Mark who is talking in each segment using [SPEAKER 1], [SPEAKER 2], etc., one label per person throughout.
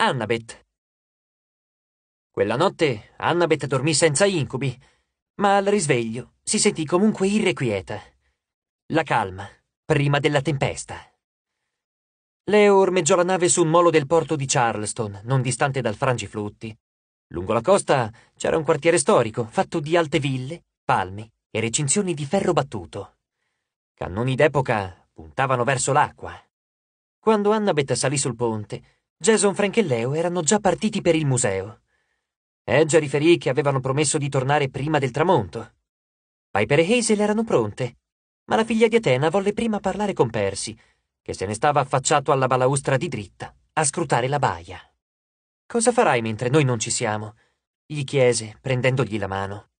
[SPEAKER 1] Annabeth. Quella notte Annabeth dormì senza incubi, ma al risveglio si sentì comunque irrequieta. La calma, prima della tempesta. Leo ormeggiò la nave su un molo del porto di Charleston, non distante dal frangiflutti. Lungo la costa c'era un quartiere storico, fatto di alte ville, palmi e recinzioni di ferro battuto. Cannoni d'epoca puntavano verso l'acqua. Quando Annabeth salì sul ponte, Jason Frank e Leo erano già partiti per il museo. Edge riferì che avevano promesso di tornare prima del tramonto. Piper e Hazel erano pronte, ma la figlia di Atena volle prima parlare con Percy, che se ne stava affacciato alla balaustra di dritta, a scrutare la baia. Cosa farai mentre noi non ci siamo? gli chiese, prendendogli la mano.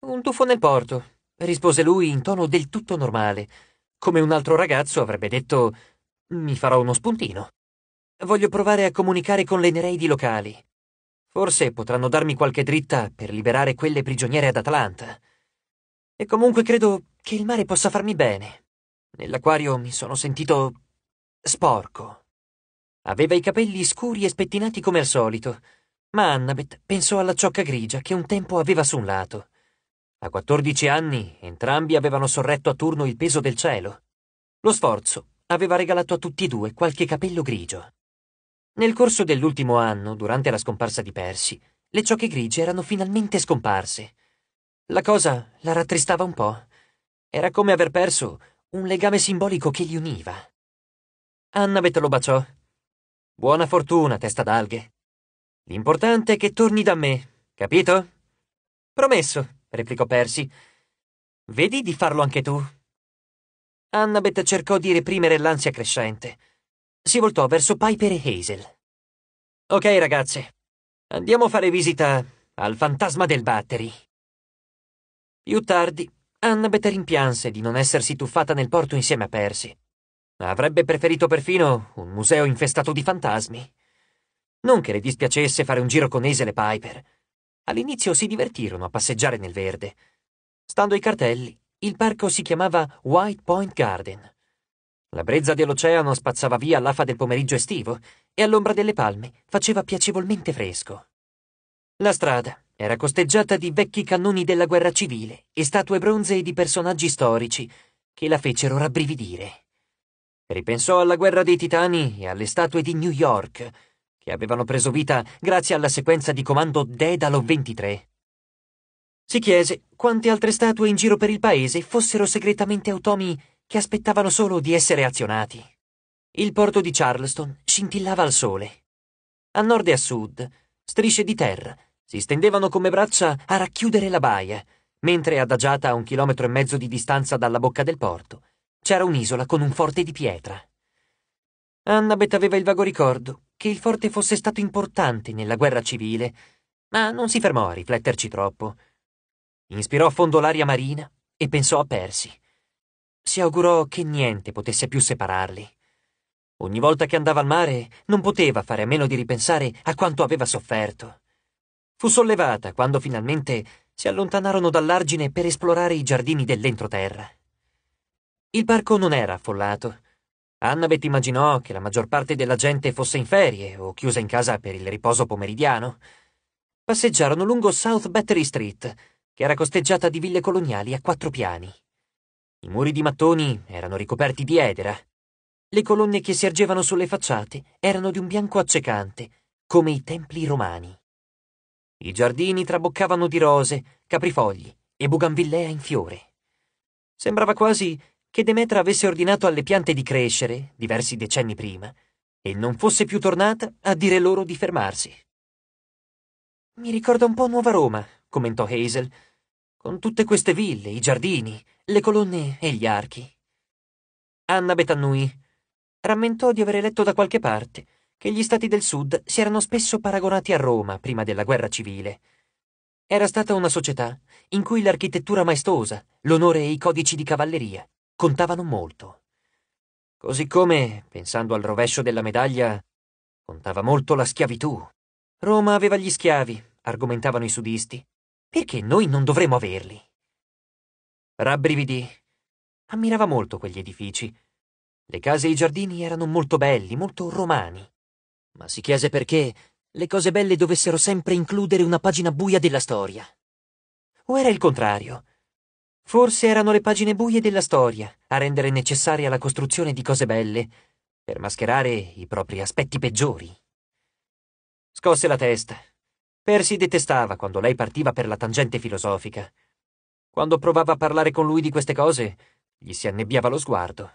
[SPEAKER 1] Un tuffo nel porto, rispose lui in tono del tutto normale, come un altro ragazzo avrebbe detto mi farò uno spuntino. Voglio provare a comunicare con le Nereidi locali. Forse potranno darmi qualche dritta per liberare quelle prigioniere ad Atlanta. E comunque credo che il mare possa farmi bene. Nell'acquario mi sono sentito sporco. Aveva i capelli scuri e spettinati come al solito, ma Annabeth pensò alla ciocca grigia che un tempo aveva su un lato. A 14 anni entrambi avevano sorretto a turno il peso del cielo. Lo sforzo aveva regalato a tutti e due qualche capello grigio. Nel corso dell'ultimo anno, durante la scomparsa di Percy, le ciocche grigie erano finalmente scomparse. La cosa la rattristava un po'. Era come aver perso un legame simbolico che li univa. Annabeth lo baciò. Buona fortuna, testa d'alghe. L'importante è che torni da me, capito? Promesso, replicò Percy. Vedi di farlo anche tu. Annabeth cercò di reprimere l'ansia crescente si voltò verso Piper e Hazel. Ok, ragazze, andiamo a fare visita al fantasma del battery. Più tardi, Annabeth rimpianse di non essersi tuffata nel porto insieme a Percy. Avrebbe preferito perfino un museo infestato di fantasmi. Non che le dispiacesse fare un giro con Hazel e Piper. All'inizio si divertirono a passeggiare nel verde. Stando ai cartelli, il parco si chiamava White Point Garden. La brezza dell'oceano spazzava via l'afa del pomeriggio estivo e all'ombra delle palme faceva piacevolmente fresco. La strada era costeggiata di vecchi cannoni della guerra civile e statue bronzee di personaggi storici che la fecero rabbrividire. Ripensò alla guerra dei titani e alle statue di New York, che avevano preso vita grazie alla sequenza di comando Dedalo 23. Si chiese quante altre statue in giro per il paese fossero segretamente automi che aspettavano solo di essere azionati. Il porto di Charleston scintillava al sole. A nord e a sud, strisce di terra si stendevano come braccia a racchiudere la baia, mentre adagiata a un chilometro e mezzo di distanza dalla bocca del porto c'era un'isola con un forte di pietra. Annabeth aveva il vago ricordo che il forte fosse stato importante nella guerra civile, ma non si fermò a rifletterci troppo. Inspirò a fondo l'aria marina e pensò a Percy. Si augurò che niente potesse più separarli. Ogni volta che andava al mare non poteva fare a meno di ripensare a quanto aveva sofferto. Fu sollevata quando finalmente si allontanarono dall'argine per esplorare i giardini dell'entroterra. Il parco non era affollato. Annabeth immaginò che la maggior parte della gente fosse in ferie o chiusa in casa per il riposo pomeridiano. Passeggiarono lungo South Battery Street, che era costeggiata di ville coloniali a quattro piani. I muri di mattoni erano ricoperti di edera. Le colonne che si ergevano sulle facciate erano di un bianco accecante, come i templi romani. I giardini traboccavano di rose, caprifogli e buganvillea in fiore. Sembrava quasi che Demetra avesse ordinato alle piante di crescere, diversi decenni prima, e non fosse più tornata a dire loro di fermarsi. Mi ricorda un po' Nuova Roma, commentò Hazel, con tutte queste ville, i giardini, le colonne e gli archi. Anna Betannui rammentò di aver letto da qualche parte che gli stati del sud si erano spesso paragonati a Roma prima della guerra civile. Era stata una società in cui l'architettura maestosa, l'onore e i codici di cavalleria contavano molto. Così come, pensando al rovescio della medaglia, contava molto la schiavitù. Roma aveva gli schiavi, argomentavano i sudisti. Perché noi non dovremmo averli? Rabbrividì. Ammirava molto quegli edifici. Le case e i giardini erano molto belli, molto romani. Ma si chiese perché le cose belle dovessero sempre includere una pagina buia della storia. O era il contrario? Forse erano le pagine buie della storia a rendere necessaria la costruzione di cose belle per mascherare i propri aspetti peggiori. Scosse la testa. Persi detestava quando lei partiva per la tangente filosofica. Quando provava a parlare con lui di queste cose, gli si annebbiava lo sguardo.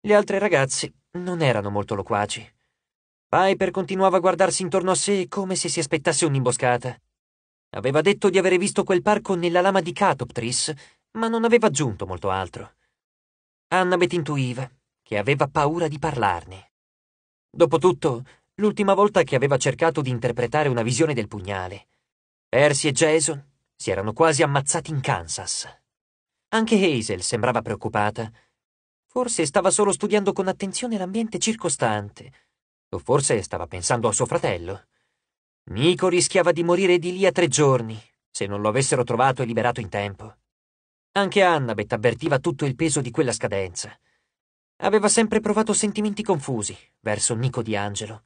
[SPEAKER 1] Le altre ragazze non erano molto loquaci. Piper continuava a guardarsi intorno a sé come se si aspettasse un'imboscata. Aveva detto di avere visto quel parco nella lama di Catoptris, ma non aveva aggiunto molto altro. Annabeth intuiva che aveva paura di parlarne. Dopotutto, l'ultima volta che aveva cercato di interpretare una visione del pugnale, Percy e Jason si erano quasi ammazzati in Kansas. Anche Hazel sembrava preoccupata. Forse stava solo studiando con attenzione l'ambiente circostante, o forse stava pensando a suo fratello. Nico rischiava di morire di lì a tre giorni, se non lo avessero trovato e liberato in tempo. Anche Annabeth avvertiva tutto il peso di quella scadenza. Aveva sempre provato sentimenti confusi verso Nico di Angelo.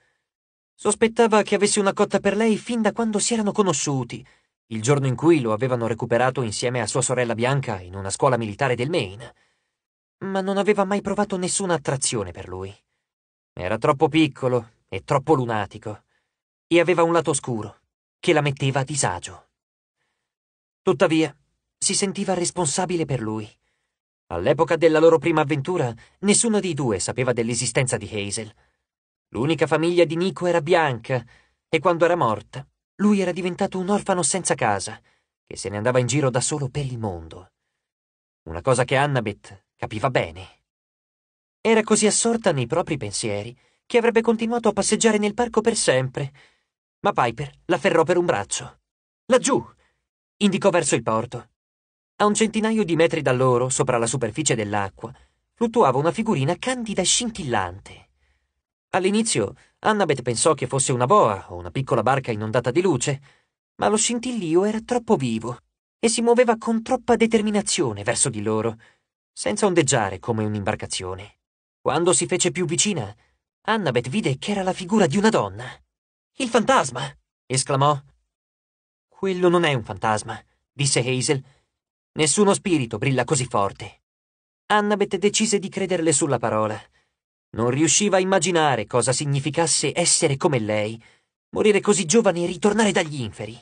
[SPEAKER 1] Sospettava che avesse una cotta per lei fin da quando si erano conosciuti il giorno in cui lo avevano recuperato insieme a sua sorella Bianca in una scuola militare del Maine, ma non aveva mai provato nessuna attrazione per lui. Era troppo piccolo e troppo lunatico, e aveva un lato scuro che la metteva a disagio. Tuttavia, si sentiva responsabile per lui. All'epoca della loro prima avventura, nessuno dei due sapeva dell'esistenza di Hazel. L'unica famiglia di Nico era bianca, e quando era morta, lui era diventato un orfano senza casa, che se ne andava in giro da solo per il mondo. Una cosa che Annabeth capiva bene. Era così assorta nei propri pensieri che avrebbe continuato a passeggiare nel parco per sempre, ma Piper la ferrò per un braccio. Laggiù! indicò verso il porto. A un centinaio di metri da loro, sopra la superficie dell'acqua, fluttuava una figurina candida e scintillante. All'inizio Annabeth pensò che fosse una boa o una piccola barca inondata di luce, ma lo scintillio era troppo vivo e si muoveva con troppa determinazione verso di loro, senza ondeggiare come un'imbarcazione. Quando si fece più vicina, Annabeth vide che era la figura di una donna. Il fantasma! esclamò. Quello non è un fantasma, disse Hazel. Nessuno spirito brilla così forte. Annabeth decise di crederle sulla parola non riusciva a immaginare cosa significasse essere come lei, morire così giovane e ritornare dagli inferi.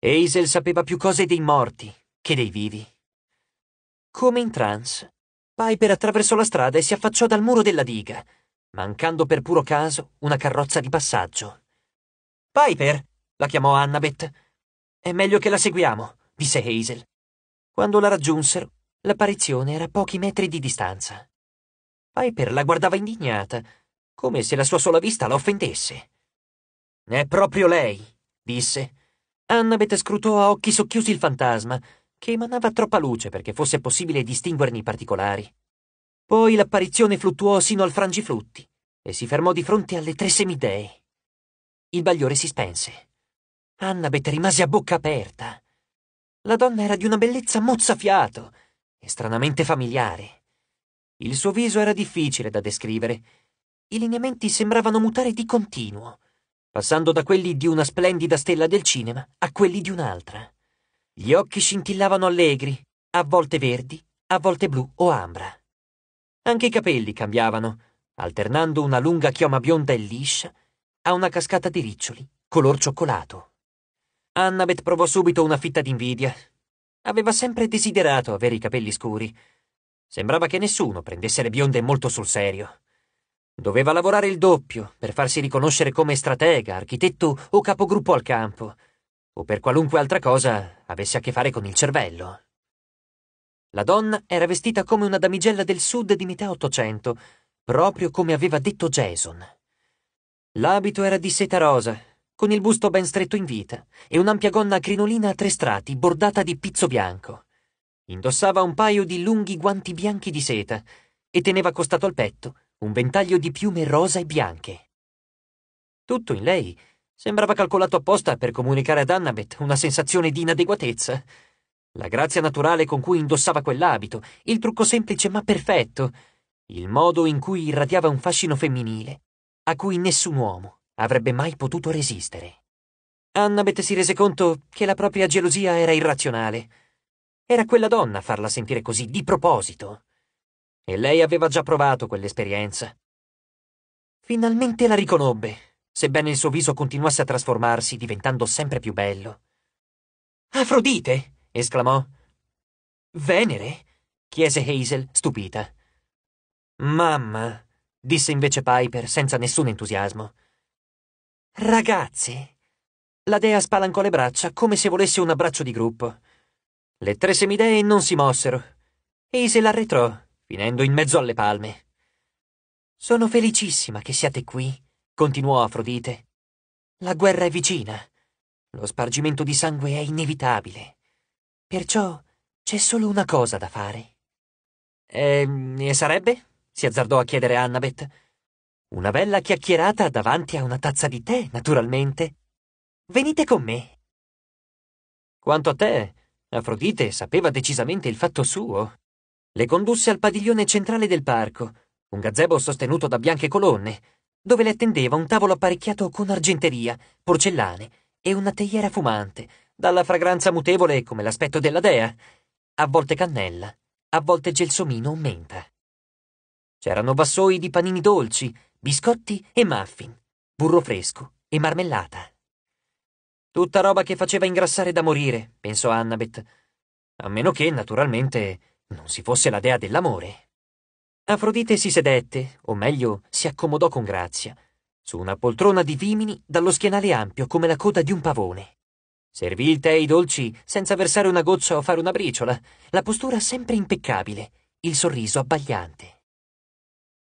[SPEAKER 1] Hazel sapeva più cose dei morti che dei vivi. Come in trance, Piper attraversò la strada e si affacciò dal muro della diga, mancando per puro caso una carrozza di passaggio. Piper! la chiamò Annabeth. È meglio che la seguiamo, disse Hazel. Quando la raggiunsero, l'apparizione era a pochi metri di distanza. Piper la guardava indignata, come se la sua sola vista la offendesse. È proprio lei, disse. Annabeth scrutò a occhi socchiusi il fantasma, che emanava troppa luce perché fosse possibile distinguerne i particolari. Poi l'apparizione fluttuò sino al frangiflutti e si fermò di fronte alle tre semidee. Il bagliore si spense. Annabeth rimase a bocca aperta. La donna era di una bellezza mozzafiato e stranamente familiare. Il suo viso era difficile da descrivere. I lineamenti sembravano mutare di continuo, passando da quelli di una splendida stella del cinema a quelli di un'altra. Gli occhi scintillavano allegri, a volte verdi, a volte blu o ambra. Anche i capelli cambiavano, alternando una lunga chioma bionda e liscia a una cascata di riccioli, color cioccolato. Annabeth provò subito una fitta d'invidia. Aveva sempre desiderato avere i capelli scuri, Sembrava che nessuno prendesse le bionde molto sul serio. Doveva lavorare il doppio per farsi riconoscere come stratega, architetto o capogruppo al campo, o per qualunque altra cosa avesse a che fare con il cervello. La donna era vestita come una damigella del sud di metà Ottocento, proprio come aveva detto Jason. L'abito era di seta rosa, con il busto ben stretto in vita, e un'ampia gonna a crinolina a tre strati bordata di pizzo bianco. Indossava un paio di lunghi guanti bianchi di seta e teneva accostato al petto un ventaglio di piume rosa e bianche. Tutto in lei sembrava calcolato apposta per comunicare ad Annabeth una sensazione di inadeguatezza. La grazia naturale con cui indossava quell'abito, il trucco semplice ma perfetto, il modo in cui irradiava un fascino femminile, a cui nessun uomo avrebbe mai potuto resistere. Annabeth si rese conto che la propria gelosia era irrazionale era quella donna a farla sentire così di proposito. E lei aveva già provato quell'esperienza. Finalmente la riconobbe, sebbene il suo viso continuasse a trasformarsi, diventando sempre più bello. Afrodite! esclamò. Venere? chiese Hazel, stupita. Mamma, disse invece Piper, senza nessun entusiasmo. Ragazzi! La dea spalancò le braccia come se volesse un abbraccio di gruppo. Le tre semidee non si mossero. E se l'arretrò, finendo in mezzo alle palme. Sono felicissima che siate qui, continuò Afrodite. La guerra è vicina. Lo spargimento di sangue è inevitabile. Perciò c'è solo una cosa da fare. Ehm, e, e sarebbe? si azzardò a chiedere Annabeth. Una bella chiacchierata davanti a una tazza di tè, naturalmente. Venite con me. Quanto a te, Afrodite sapeva decisamente il fatto suo. Le condusse al padiglione centrale del parco, un gazebo sostenuto da bianche colonne, dove le attendeva un tavolo apparecchiato con argenteria, porcellane e una teiera fumante, dalla fragranza mutevole come l'aspetto della dea, a volte cannella, a volte gelsomino o menta. C'erano vassoi di panini dolci, biscotti e muffin, burro fresco e marmellata. Tutta roba che faceva ingrassare da morire, pensò Annabeth. A meno che, naturalmente, non si fosse la dea dell'amore. Afrodite si sedette, o meglio, si accomodò con grazia, su una poltrona di vimini dallo schienale ampio come la coda di un pavone. Servì il tè e i dolci senza versare una goccia o fare una briciola, la postura sempre impeccabile, il sorriso abbagliante.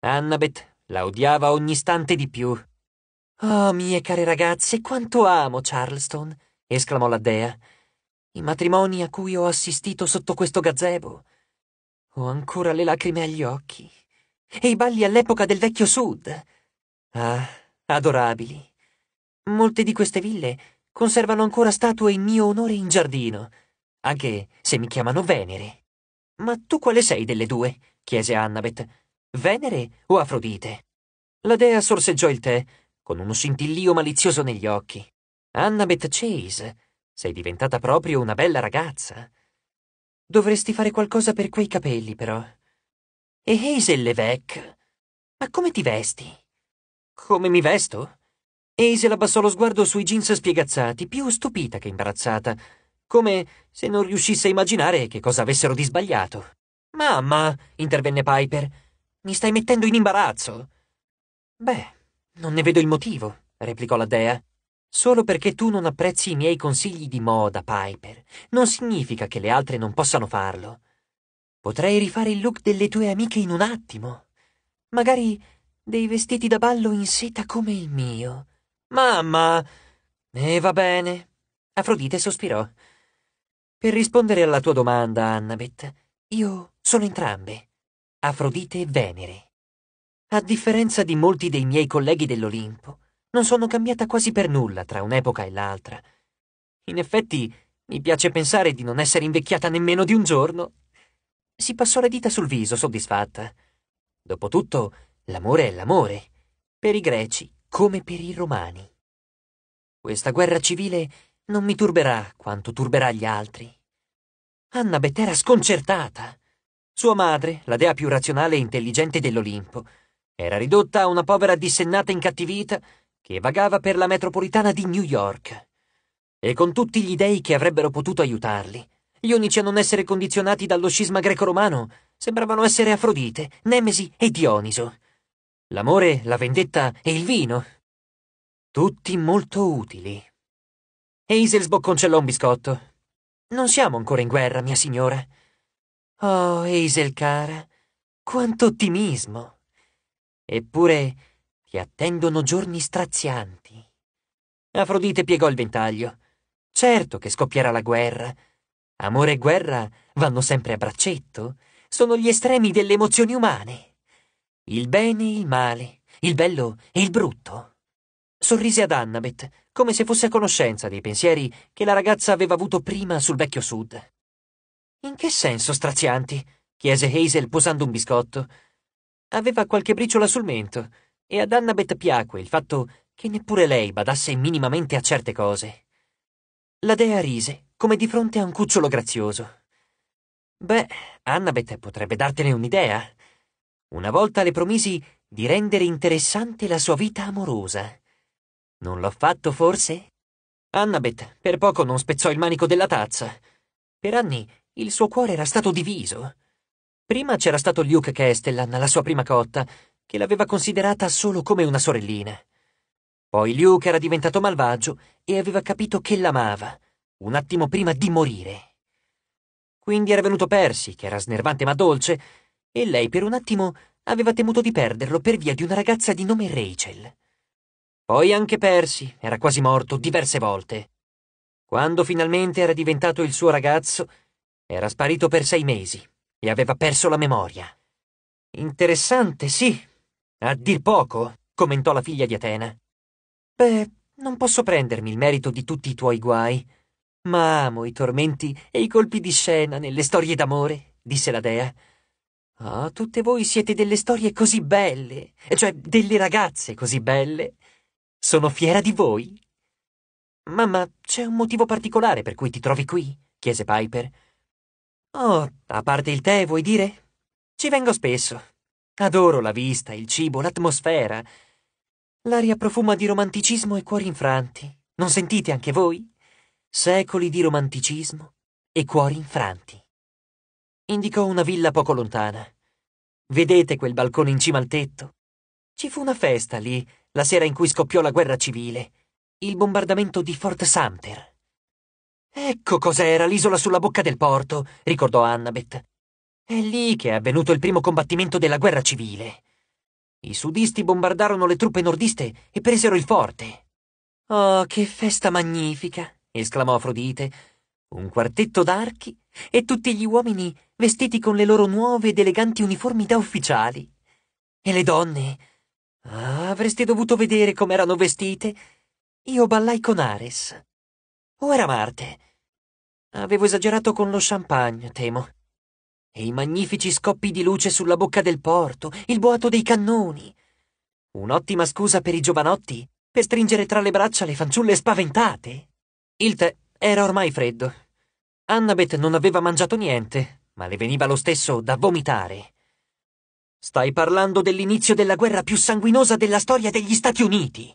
[SPEAKER 1] Annabeth la odiava ogni istante di più. Oh, mie care ragazze, quanto amo Charleston! esclamò la dea. I matrimoni a cui ho assistito sotto questo gazebo. Ho ancora le lacrime agli occhi. E i balli all'epoca del vecchio sud. Ah, adorabili. Molte di queste ville conservano ancora statue in mio onore in giardino, anche se mi chiamano Venere. Ma tu quale sei delle due? chiese Annabeth. Venere o Afrodite? La dea sorseggiò il tè con uno scintillio malizioso negli occhi. Annabeth Chase, sei diventata proprio una bella ragazza. Dovresti fare qualcosa per quei capelli, però. E Hazel Levesque? Ma come ti vesti? Come mi vesto? Hazel abbassò lo sguardo sui jeans spiegazzati, più stupita che imbarazzata, come se non riuscisse a immaginare che cosa avessero di sbagliato. Mamma, intervenne Piper, mi stai mettendo in imbarazzo. Beh, non ne vedo il motivo, replicò la dea. Solo perché tu non apprezzi i miei consigli di moda, Piper, non significa che le altre non possano farlo. Potrei rifare il look delle tue amiche in un attimo. Magari dei vestiti da ballo in seta come il mio. Mamma! E eh, va bene. Afrodite sospirò. Per rispondere alla tua domanda, Annabeth, io sono entrambe. Afrodite e Venere. A differenza di molti dei miei colleghi dell'Olimpo, non sono cambiata quasi per nulla tra un'epoca e l'altra. In effetti, mi piace pensare di non essere invecchiata nemmeno di un giorno. Si passò le dita sul viso, soddisfatta. Dopotutto, l'amore è l'amore, per i greci come per i romani. Questa guerra civile non mi turberà quanto turberà gli altri. Annabeth era sconcertata. Sua madre, la dea più razionale e intelligente dell'Olimpo, era ridotta a una povera dissennata incattivita che vagava per la metropolitana di New York. E con tutti gli dei che avrebbero potuto aiutarli, gli unici a non essere condizionati dallo scisma greco-romano sembravano essere Afrodite, Nemesi e Dioniso. L'amore, la vendetta e il vino. Tutti molto utili. Hazel sbocconcellò un biscotto. Non siamo ancora in guerra, mia signora. Oh, Hazel cara, quanto ottimismo! Eppure ti attendono giorni strazianti. Afrodite piegò il ventaglio. Certo che scoppierà la guerra. Amore e guerra vanno sempre a braccetto, sono gli estremi delle emozioni umane. Il bene e il male, il bello e il brutto. Sorrise ad Annabeth, come se fosse a conoscenza dei pensieri che la ragazza aveva avuto prima sul vecchio Sud. In che senso strazianti? chiese Hazel posando un biscotto aveva qualche briciola sul mento, e ad Annabeth piacque il fatto che neppure lei badasse minimamente a certe cose. La dea rise, come di fronte a un cucciolo grazioso. Beh, Annabeth potrebbe dartene un'idea. Una volta le promisi di rendere interessante la sua vita amorosa. Non l'ho fatto, forse? Annabeth per poco non spezzò il manico della tazza. Per anni il suo cuore era stato diviso. Prima c'era stato Luke Castellan, la sua prima cotta, che l'aveva considerata solo come una sorellina. Poi Luke era diventato malvagio e aveva capito che l'amava, un attimo prima di morire. Quindi era venuto Percy, che era snervante ma dolce, e lei per un attimo aveva temuto di perderlo per via di una ragazza di nome Rachel. Poi anche Percy era quasi morto diverse volte. Quando finalmente era diventato il suo ragazzo, era sparito per sei mesi e aveva perso la memoria. Interessante, sì. A dir poco, commentò la figlia di Atena. Beh, non posso prendermi il merito di tutti i tuoi guai, ma amo i tormenti e i colpi di scena nelle storie d'amore, disse la dea. Ah, oh, tutte voi siete delle storie così belle, cioè delle ragazze così belle. Sono fiera di voi. Mamma, c'è un motivo particolare per cui ti trovi qui? chiese Piper. Oh, a parte il tè, vuoi dire? Ci vengo spesso. Adoro la vista, il cibo, l'atmosfera. L'aria profuma di romanticismo e cuori infranti. Non sentite anche voi? Secoli di romanticismo e cuori infranti. Indicò una villa poco lontana. Vedete quel balcone in cima al tetto? Ci fu una festa lì, la sera in cui scoppiò la guerra civile. Il bombardamento di Fort Sumter. Ecco cos'era l'isola sulla bocca del porto, ricordò Annabeth. È lì che è avvenuto il primo combattimento della guerra civile. I sudisti bombardarono le truppe nordiste e presero il forte. Oh, che festa magnifica! esclamò Afrodite. Un quartetto d'archi e tutti gli uomini vestiti con le loro nuove ed eleganti uniformi da ufficiali. E le donne? Ah, avreste dovuto vedere com'erano vestite. Io ballai con Ares. O era Marte? Avevo esagerato con lo champagne, temo. E i magnifici scoppi di luce sulla bocca del porto, il boato dei cannoni. Un'ottima scusa per i giovanotti, per stringere tra le braccia le fanciulle spaventate. Il tè era ormai freddo. Annabeth non aveva mangiato niente, ma le veniva lo stesso da vomitare. Stai parlando dell'inizio della guerra più sanguinosa della storia degli Stati Uniti.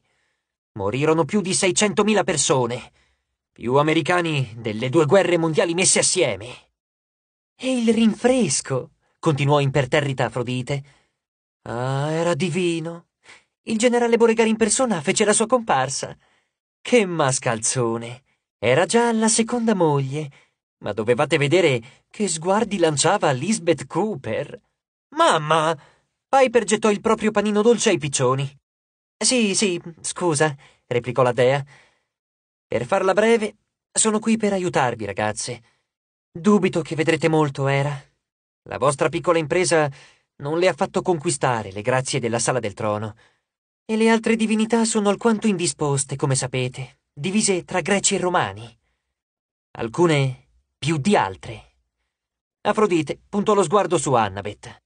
[SPEAKER 1] Morirono più di 600.000 persone più americani delle due guerre mondiali messe assieme. E il rinfresco, continuò imperterrita Afrodite. Ah, era divino. Il generale Boregari in persona fece la sua comparsa. Che mascalzone! Era già la seconda moglie, ma dovevate vedere che sguardi lanciava Lisbeth Cooper. Mamma! Piper gettò il proprio panino dolce ai piccioni. Sì, sì, scusa, replicò la dea. Per farla breve, sono qui per aiutarvi, ragazze. Dubito che vedrete molto, Era. La vostra piccola impresa non le ha fatto conquistare le grazie della Sala del Trono. E le altre divinità sono alquanto indisposte, come sapete, divise tra greci e romani. Alcune più di altre. Afrodite puntò lo sguardo su Annabeth.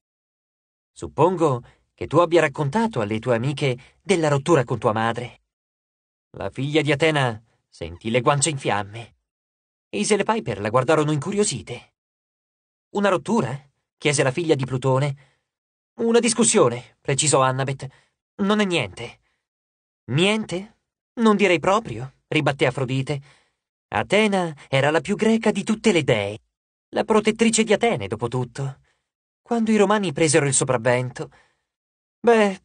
[SPEAKER 1] Suppongo che tu abbia raccontato alle tue amiche della rottura con tua madre. La figlia di Atena Sentì le guance in fiamme. Hazel e Piper la guardarono incuriosite. Una rottura? Eh? chiese la figlia di Plutone. Una discussione, precisò Annabeth. Non è niente. Niente? Non direi proprio, ribatté Afrodite. Atena era la più greca di tutte le dee, la protettrice di Atene, dopo tutto. Quando i romani presero il sopravvento, beh,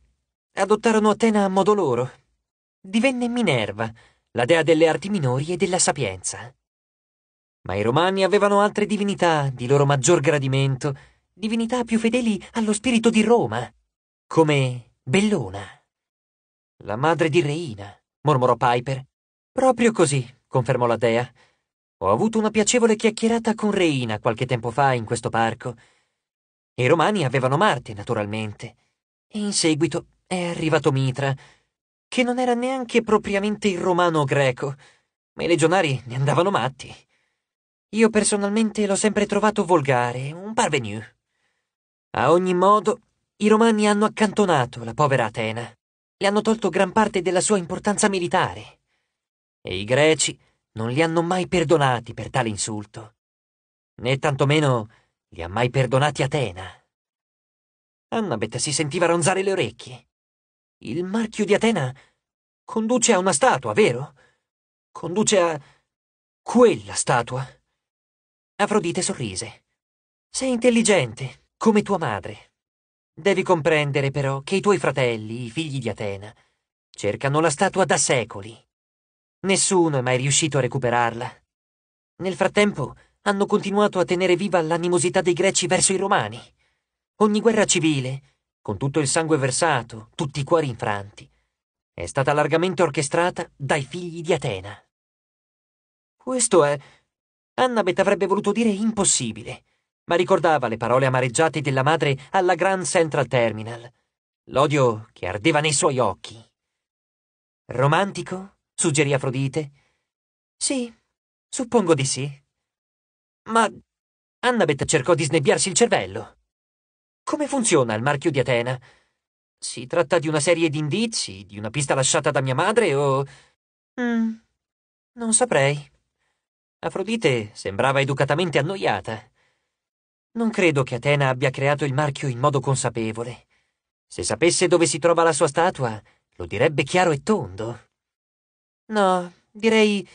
[SPEAKER 1] adottarono Atena a modo loro. Divenne Minerva, la dea delle arti minori e della sapienza. Ma i romani avevano altre divinità di loro maggior gradimento, divinità più fedeli allo spirito di Roma, come Bellona. La madre di Reina, mormorò Piper. Proprio così, confermò la dea. Ho avuto una piacevole chiacchierata con Reina qualche tempo fa in questo parco. I romani avevano Marte, naturalmente. E in seguito è arrivato Mitra, che non era neanche propriamente il romano greco, ma i legionari ne andavano matti. Io personalmente l'ho sempre trovato volgare, un parvenu. A ogni modo, i romani hanno accantonato la povera Atena, le hanno tolto gran parte della sua importanza militare. E i greci non li hanno mai perdonati per tale insulto, né tantomeno li ha mai perdonati Atena. Annabeth si sentiva ronzare le orecchie. Il marchio di Atena conduce a una statua, vero? Conduce a quella statua. Afrodite sorrise. Sei intelligente, come tua madre. Devi comprendere però che i tuoi fratelli, i figli di Atena, cercano la statua da secoli. Nessuno è mai riuscito a recuperarla. Nel frattempo hanno continuato a tenere viva l'animosità dei greci verso i romani. Ogni guerra civile, con tutto il sangue versato, tutti i cuori infranti. È stata largamente orchestrata dai figli di Atena. Questo è... Annabeth avrebbe voluto dire impossibile, ma ricordava le parole amareggiate della madre alla Grand Central Terminal. L'odio che ardeva nei suoi occhi. Romantico? suggerì Afrodite. Sì, suppongo di sì. Ma Annabeth cercò di snebbiarsi il cervello. Come funziona il marchio di Atena? Si tratta di una serie di indizi, di una pista lasciata da mia madre o... Mm, non saprei. Afrodite sembrava educatamente annoiata. Non credo che Atena abbia creato il marchio in modo consapevole. Se sapesse dove si trova la sua statua, lo direbbe chiaro e tondo. No, direi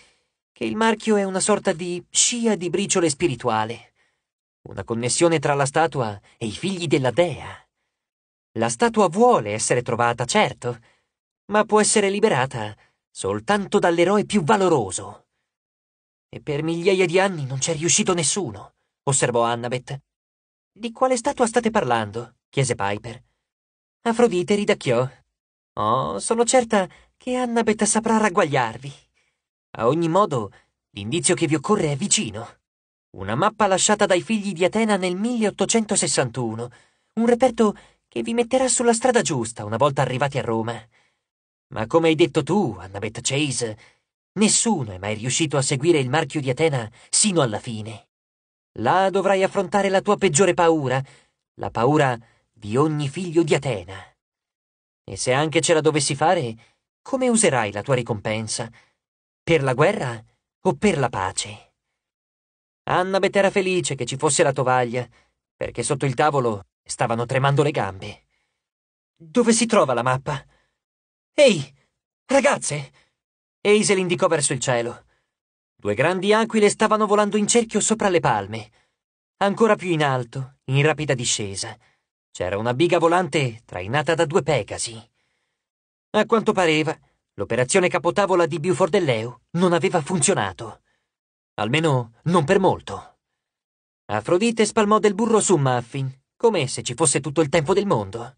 [SPEAKER 1] che il marchio è una sorta di scia di briciole spirituale. Una connessione tra la statua e i figli della dea. La statua vuole essere trovata, certo, ma può essere liberata soltanto dall'eroe più valoroso. E per migliaia di anni non c'è riuscito nessuno, osservò Annabeth. Di quale statua state parlando? chiese Piper. Afrodite ridacchiò. Oh, sono certa che Annabeth saprà ragguagliarvi. A ogni modo, l'indizio che vi occorre è vicino. Una mappa lasciata dai figli di Atena nel 1861, un reperto che vi metterà sulla strada giusta una volta arrivati a Roma. Ma come hai detto tu, Annabeth Chase, nessuno è mai riuscito a seguire il marchio di Atena sino alla fine. Là dovrai affrontare la tua peggiore paura, la paura di ogni figlio di Atena. E se anche ce la dovessi fare, come userai la tua ricompensa? Per la guerra o per la pace? Anna era felice che ci fosse la tovaglia, perché sotto il tavolo stavano tremando le gambe. Dove si trova la mappa? Ehi, ragazze! Hazel indicò verso il cielo. Due grandi aquile stavano volando in cerchio sopra le palme. Ancora più in alto, in rapida discesa, c'era una biga volante trainata da due pegasi. A quanto pareva, l'operazione capotavola di Buford e Leo non aveva funzionato. Almeno non per molto. Afrodite spalmò del burro su Muffin, come se ci fosse tutto il tempo del mondo.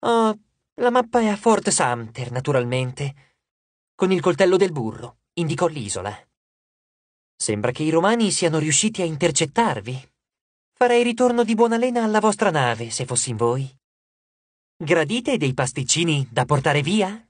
[SPEAKER 1] Oh, la mappa è a Fort Sumter, naturalmente. Con il coltello del burro indicò l'isola. Sembra che i romani siano riusciti a intercettarvi. Farei ritorno di buona lena alla vostra nave, se fossi in voi. Gradite dei pasticcini da portare via?